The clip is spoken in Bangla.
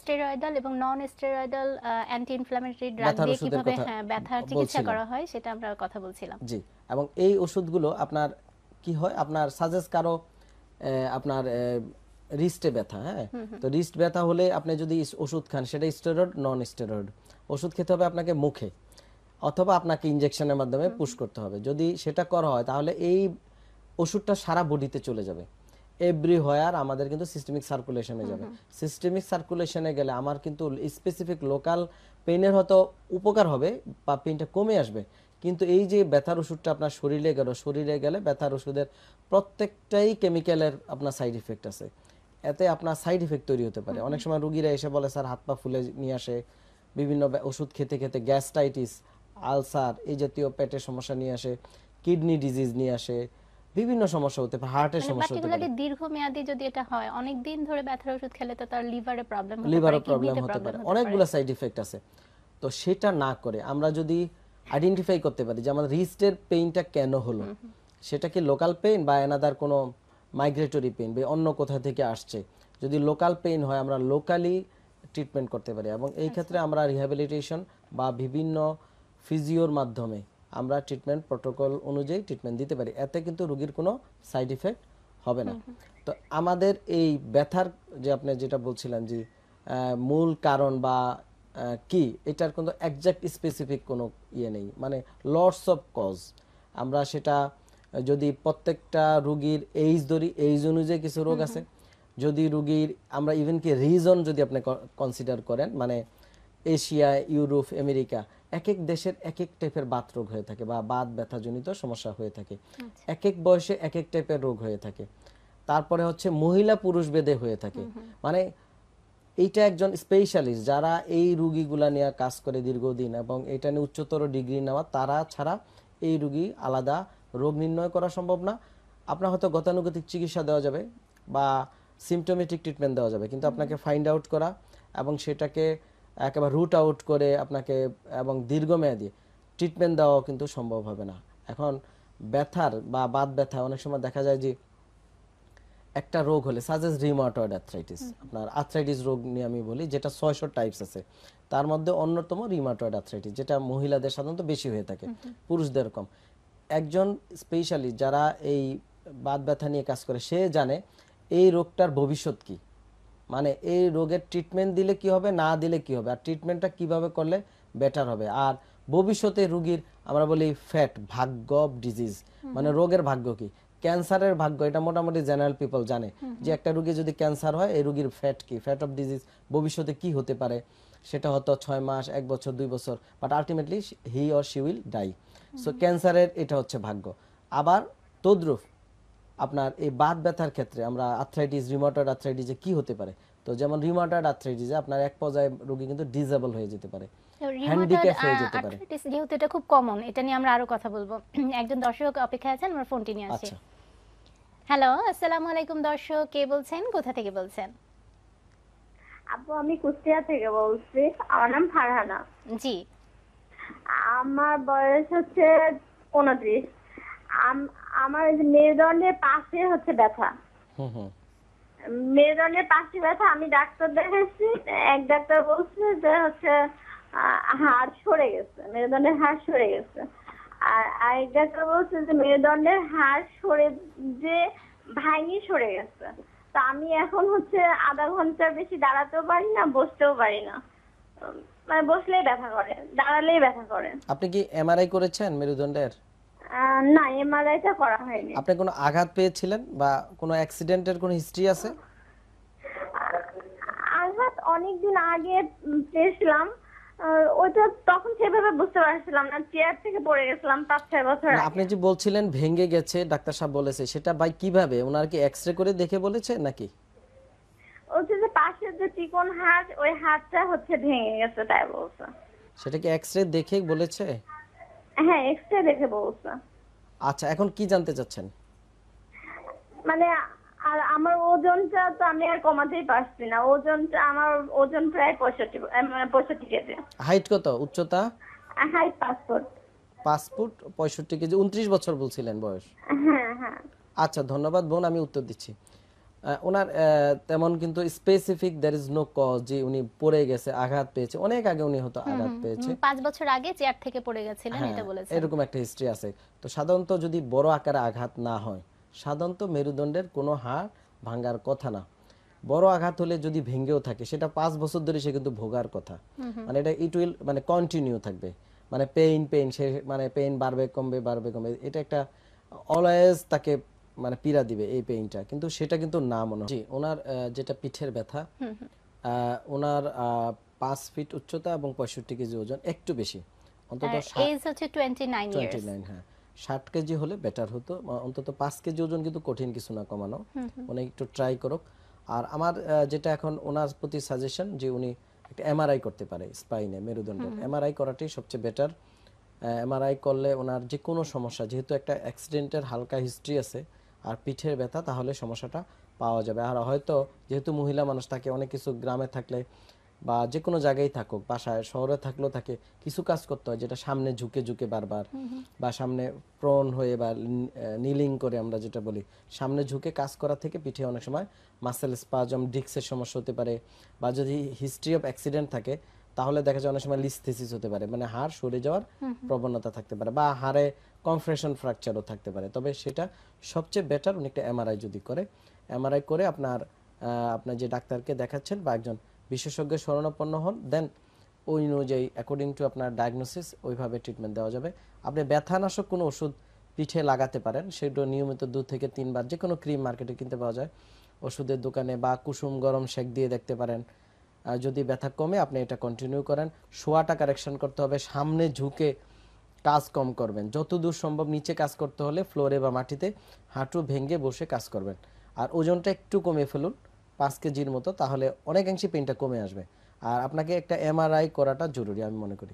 স্টেরয়েডাল এবং non steroidal anti inflammatory drug দিয়ে কিভাবে হ্যাঁ ব্যথার চিকিৎসা করা হয় সেটা আমরা কথা বলছিলাম জি এবং এই ওষুধগুলো আপনার কি হয় আপনার সাজেস্ট কারো আপনার রিস্টে ব্যথা হ্যাঁ তো রিস্ট ব্যথা হলে আপনি যদি ওষুধ খান সেটা স্টেরয়েড নন স্টেরয়েড ওষুধ খেতে হবে আপনাকে মুখে অথবা আপনাকে ইঞ্জেকশনের মাধ্যমে পুশ করতে হবে যদি সেটা করা হয় তাহলে এই ওষুধটা সারা বডিতে চলে যাবে এভরিহোয়ার আমাদের কিন্তু সিস্টেমিক সার্কুলেশনে যাবে সিস্টেমিক সার্কুলেশনে গেলে আমার কিন্তু স্পেসিফিক লোকাল পেনের হয়তো উপকার হবে বা পেনটা কমে আসবে কিন্তু এই যে ব্যথার ওষুধটা আপনার শরীরে গেল শরীরে গেলে ব্যথার ওষুধের প্রত্যেকটাই কেমিক্যালের আপনার সাইড ইফেক্ট আছে এতে আপনার সাইড ইফেক্ট তৈরি হতে পারে অনেক সময় রুগীরা এসে বলে স্যার হাত পা ফুলে নিয়ে আসে বিভিন্ন ওষুধ খেতে খেতে গ্যাস্টাইটিস আলসার এই জাতীয় পেটের সমস্যা নিয়ে আসে কিডনি ডিজিজ নিয়ে আসে বিভিন্ন সমস্যা হতে পারে হার্টের মানে সমস্যা হতে পারে দীর্ঘমেয়াদী যদি এটা হয় অনেক দিন ধরে ব্যথার ওষুধ খেলে তো তার লিভারে প্রবলেম হতে পারে লিভারে প্রবলেম হতে পারে অনেকগুলো সাইড ইফেক্ট আছে তো সেটা না করে আমরা যদি আইডেন্টিফাই করতে পারি যে আমাদের রিস্টের পেইনটা কেন হলো সেটা কি লোকাল পেইন বা এনাদার কোনো মাইগ্রেটরি পেইন বা অন্য কোথা থেকে আসছে যদি লোকাল পেইন হয় আমরা লোকালি ট্রিটমেন্ট করতে পারি এবং এই আচ্ছা। ক্ষেত্রে আমরা রিহ্যাবিলিটেশন বা বিভিন্ন ফিজিওর মাধ্যমে আমরা ট্রিটমেন্ট প্রোটোকল অনুযায়ী ট্রিটমেন্ট দিতে পারি এতে কিন্তু রুগীর কোনো সাইড ইফেক্ট হবে না তো আমাদের এই ব্যথার যে আপনি যেটা বলছিলেন যে মূল কারণ বা কি এটার কিন্তু একজ্যাক্ট স্পেসিফিক কোনো ইয়ে নেই মানে লর্ডস অফ কজ আমরা সেটা যদি প্রত্যেকটা রুগীর এইজ ধরি এইজ অনুযায়ী কিছু রোগ আছে যদি রুগীর আমরা ইভেন কি রিজন যদি আপনি কনসিডার করেন মানে এশিয়া ইউরোপ আমেরিকা এক এক দেশের এক এক টাইপের বাত রোগ হয়ে থাকে বা বাত ব্যথাজনিত সমস্যা হয়ে থাকে এক আচ্ছা। এক বয়সে এক এক টাইপের রোগ হয়ে থাকে তারপরে হচ্ছে মহিলা পুরুষ বেদে হয়ে থাকে মানে এইটা একজন স্পেশালিস্ট যারা এই রুগীগুলা নিয়ে কাজ করে দীর্ঘদিন এবং এটা নিয়ে উচ্চতর ডিগ্রি নেওয়া তারা ছাড়া এই রুগী আলাদা রোগ নির্ণয় করা সম্ভব না আপনার হয়তো গতানুগতিক চিকিৎসা দেওয়া যাবে বা সিমটোমেটিক ট্রিটমেন্ট দেওয়া যাবে কিন্তু আপনাকে ফাইন্ড আউট করা এবং সেটাকে একেবারে রুট আউট করে আপনাকে এবং দীর্ঘমেয়াদী ট্রিটমেন্ট দেওয়াও কিন্তু সম্ভব হবে না এখন ব্যথার বা বাত ব্যথা অনেক সময় দেখা যায় যে একটা রোগ হলে সাজেস রিমাটয়েড অ্যাথ্রাইটিস আপনার আর্থ্রাইটিস রোগ নিয়ে আমি বলি যেটা ছয়শো টাইপস আছে তার মধ্যে অন্যতম রিমাটয়েড অ্যাথ্রাইটিস যেটা মহিলাদের সাধারণত বেশি হয়ে থাকে পুরুষদের কম একজন স্পেশালি যারা এই বাত ব্যথা নিয়ে কাজ করে সে জানে এই রোগটার ভবিষ্যৎ কী মানে এই রোগের ট্রিটমেন্ট দিলে কি হবে না দিলে কি হবে আর ট্রিটমেন্টটা কিভাবে করলে বেটার হবে আর ভবিষ্যতে রুগীর আমরা বলি ফ্যাট ভাগ্য অফ ডিজিজ মানে রোগের ভাগ্য কি ক্যান্সারের ভাগ্য এটা মোটামুটি জেনারেল পিপল জানে যে একটা রুগী যদি ক্যান্সার হয় এই রুগীর ফ্যাট কি ফ্যাট অফ ডিজিজ ভবিষ্যতে কি হতে পারে সেটা হয়তো ছয় মাস এক বছর দুই বছর but ultimately he or she will die so ক্যান্সারের এটা হচ্ছে ভাগ্য আবার তদ্রুপ আপনার এই বাদ ব্যথার ক্ষেত্রে আমরা আর্থ্রাইটিস রিমোটয়েড আর্থ্রাইটিসে কি হতে পারে তো যেমন রিমোটয়েড আর্থ্রাইটিসে আপনার এক পর্যায়ে রোগী কিন্তু ডিসেবল হয়ে যেতে পারে হ্যান্ডিক্যাপ হয়ে যেতে পারে যেহেতু এটা খুব কমন এটা নিয়ে আমরা আরো কথা বলবো একজন দর্শক অপেক্ষায় আছেন ফোনটি নিয়ে হ্যালো আচ্ছা। আসসালামু আলাইকুম দর্শক কে বলছেন কোথা থেকে বলছেন আপু আমি কুষ্টিয়া থেকে বলছি আমার নাম ফারহানা জি আমার বয়স হচ্ছে 29 আমার মেরুদণ্ডের পাশে হচ্ছে ব্যথা মেরুদণ্ডের পাশে ব্যথা আমি ডাক্তার দেখাচ্ছি এক ডাক্তার বলছে যে হচ্ছে হাড় সরে গেছে মেরুদণ্ডের হাড় সরে গেছে আর আরেক ডাক্তার বলছে যে মেরুদণ্ডের হাড় সরে যে ভাঙি সরে গেছে তা আমি এখন হচ্ছে আধা ঘন্টার বেশি দাঁড়াতেও পারি না বসতেও পারি না মানে বসলেই ব্যথা করে দাঁড়ালেই ব্যথা করে আপনি কি এমআরআই করেছেন মেরুদণ্ডের না এমআরআইটা করা হয়নি আপনি কোনো আঘাত পেয়েছিলেন বা কোনো অ্যাক্সিডেন্টের কোনো হিস্ট্রি আছে আঘাত অনেকদিন আগে পেয়েছিলাম ওটা তখন সেভাবে বুঝতে পারছিলাম না চেয়ার থেকে পড়ে গেছিলাম পাঁচ ছয় বছর আপনি যে বলছিলেন ভেঙে গেছে ডাক্তার সাহেব বলেছে সেটা ভাই কিভাবে ওনার কি এক্সরে করে দেখে বলেছে নাকি ওই যে পাশের যে চিকন হাড় ওই হাড়টা হচ্ছে ভেঙে গেছে তাই বলছে সেটা কি এক্সরে দেখে বলেছে হ্যাঁ এক্সরে দেখে বলছে আচ্ছা এখন কি জানতে চাচ্ছেন মানে আর আমার ওজনটা তো আমি আর কমাতেই পারছি না ওজনটা আমার ওজন প্রায় পঁয়ষট্টি পঁয়ষট্টি কেজি হাইট কত উচ্চতা হাইট পাঁচ ফুট পাঁচ ফুট পঁয়ষট্টি কেজি উনত্রিশ বছর বলছিলেন বয়স হ্যাঁ হ্যাঁ আচ্ছা ধন্যবাদ বোন আমি উত্তর দিচ্ছি ওনার তেমন কিন্তু specific there is no cause যে উনি পড়ে গেছে আঘাত পেয়েছে অনেক আগে উনি হয়তো আঘাত পেয়েছে পাঁচ বছর আগে চেয়ার থেকে পড়ে গেছিলেন হ্যাঁ, এটা বলেছে এরকম একটা হিস্ট্রি আছে তো সাধারণত যদি বড় আকারে আঘাত না হয় সাধারণত মেরুদণ্ডের কোনো হাড় ভাঙার কথা না বড় আঘাত হলে যদি ভেঙ্গেও থাকে সেটা পাঁচ বছর ধরে সে কিন্তু ভোগার কথা মানে এটা ইট উইল মানে কন্টিনিউ থাকবে মানে পেইন পেইন সে মানে পেইন বাড়বে কমবে বাড়বে কমবে এটা একটা অলওয়েজ তাকে মানে পীড়া দিবে এই পেইনটা কিন্তু সেটা কিন্তু না মনে হয় ওনার যেটা পিঠের ব্যথা ওনার পাঁচ ফিট উচ্চতা এবং পঁয়ষট্টি কেজি ওজন একটু বেশি অন্তত হ্যাঁ। ষাট কেজি হলে বেটার হতো অন্তত পাঁচ কেজি ওজন কিন্তু কঠিন কিছু না কমানো মানে একটু ট্রাই করুক আর আমার যেটা এখন ওনার প্রতি সাজেশন যে উনি একটা এমআরআই করতে পারে স্পাইনে মেরুদণ্ড এমআরআই করাটাই সবচেয়ে বেটার এমআরআই করলে ওনার যে কোনো সমস্যা যেহেতু একটা অ্যাক্সিডেন্টের হালকা হিস্ট্রি আছে আর পিঠের ব্যথা তাহলে সমস্যাটা পাওয়া যাবে আর হয়তো যেহেতু মহিলা মানুষ থাকে অনেক কিছু গ্রামে থাকলে বা যে কোনো জায়গায় থাকুক বাসায় শহরে থাকলেও থাকে কিছু কাজ করতে হয় যেটা সামনে ঝুঁকে ঝুঁকে বারবার বা সামনে প্রণ হয়ে বা নিলিং করে আমরা যেটা বলি সামনে ঝুঁকে কাজ করা থেকে পিঠে অনেক সময় মাসেল স্পাজম ডিক্সের সমস্যা হতে পারে বা যদি হিস্ট্রি অফ অ্যাক্সিডেন্ট থাকে তাহলে দেখা যায় অনেক সময় লিস্থেসিস হতে পারে মানে হাড় সরে যাওয়ার প্রবণতা থাকতে পারে বা হাড়ে কনফ্রেশন ফ্র্যাকচারও থাকতে পারে তবে সেটা সবচেয়ে বেটার উনি একটা এমআরআই যদি করে এমআরআই করে আপনার আপনার যে ডাক্তারকে দেখাচ্ছেন বা একজন বিশেষজ্ঞের শরণাপন্ন হন দেন ওই অনুযায়ী অ্যাকর্ডিং টু আপনার ডায়াগনোসিস ওইভাবে ট্রিটমেন্ট দেওয়া যাবে আপনি ব্যথানাশক কোনো ওষুধ পিঠে লাগাতে পারেন সেগুলো নিয়মিত দু থেকে তিনবার যে কোনো ক্রিম মার্কেটে কিনতে পাওয়া যায় ওষুধের দোকানে বা কুসুম গরম শেক দিয়ে দেখতে পারেন যদি ব্যথা কমে আপনি এটা কন্টিনিউ করেন শোয়াটা কারেকশন করতে হবে সামনে ঝুঁকে কাজ কম করবেন যত দূর সম্ভব নিচে কাজ করতে হলে ফ্লোরে বা মাটিতে হাঁটু ভেঙে বসে কাজ করবেন আর ওজনটা একটু কমে ফেলুন পাঁচ কেজির মতো তাহলে অনেকাংশে পেনটা কমে আসবে আর আপনাকে একটা এমআরআই করাটা জরুরি আমি মনে করি